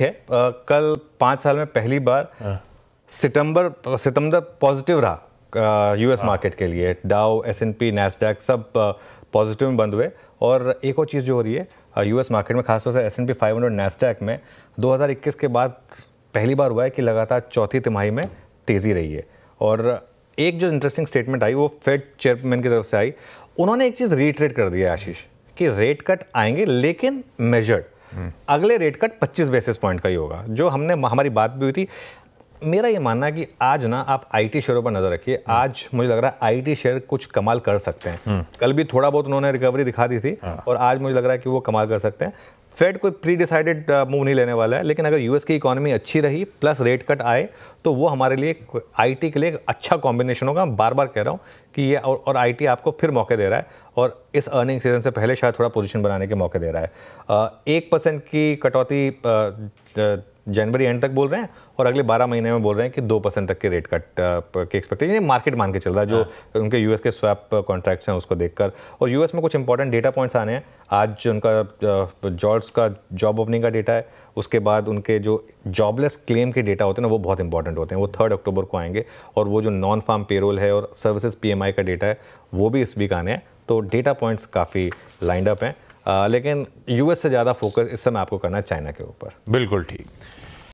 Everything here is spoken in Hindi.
है आ, कल पाँच साल में पहली बार हाँ। सितंबर सितंबर पॉजिटिव रहा यूएस मार्केट हाँ। के लिए Dow S and P Nasdaq सब पॉजिटिव में बंद हुए और एक और चीज़ जो हो रही है यूएस मार्केट में खासतौर से S and P five hundred Nasdaq में 2021 के बाद पहली बार हुआ है कि लगातार चौथी तिमाही में तेज़ी रही है और एक जो इंटरेस्टिंग स्टेटमेंट आई वो फेड चेयरमैन की तरफ से आई उन्होंने एक चीज़ रिट्रेट कर दिया आशीष कि रेट कट आएंगे लेकिन मेजर्ड अगले रेट कट 25 बेसिस पॉइंट का ही होगा जो हमने हमारी बात भी हुई थी मेरा ये मानना है कि आज ना आप आईटी शेयरों पर नजर रखिए आज मुझे लग रहा है आईटी शेयर कुछ कमाल कर सकते हैं हम्म। कल भी थोड़ा बहुत उन्होंने रिकवरी दिखा दी थी हाँ। और आज मुझे लग रहा है कि वो कमाल कर सकते हैं फेड कोई प्री डिसाइडेड मूव नहीं लेने वाला है लेकिन अगर यूएस की इकोनॉमी अच्छी रही प्लस रेट कट आए तो वो हमारे लिए आईटी के लिए अच्छा कॉम्बिनेशन होगा बार बार कह रहा हूँ कि ये और, और आईटी आपको फिर मौके दे रहा है और इस अर्निंग सीजन से पहले शायद थोड़ा पोजिशन बनाने के मौके दे रहा है uh, एक परसेंट की कटौती जनवरी uh, एंड uh, तक बोल रहे हैं और अगले 12 महीने में बोल रहे हैं कि दो परसेंट तक के रेट कट की एक्सपेक्टेशन मार्केट मान के चल रहा है जो हाँ। उनके यूएस के स्वैप कॉन्ट्रैक्ट्स हैं उसको देखकर और यूएस में कुछ इंपॉर्टेंट डेटा पॉइंट्स आने हैं आज उनका जॉर्ज वर्क्स का जॉब ओपनिंग का डेटा है उसके बाद उनके जो जॉबलेस क्लेम के डेटा होते हैं ना वो बहुत इंपॉर्टेंट होते हैं वो थर्ड अक्टूबर को आएंगे और वो जो नॉन फार्म पेरोल है और सर्विसेज पीएमआई का डेटा है वो भी इस वीक आने हैं तो डेटा पॉइंट्स काफ़ी लाइंड अप हैं लेकिन यूएस से ज़्यादा फोकस इस समय आपको करना है चाइना के ऊपर बिल्कुल ठीक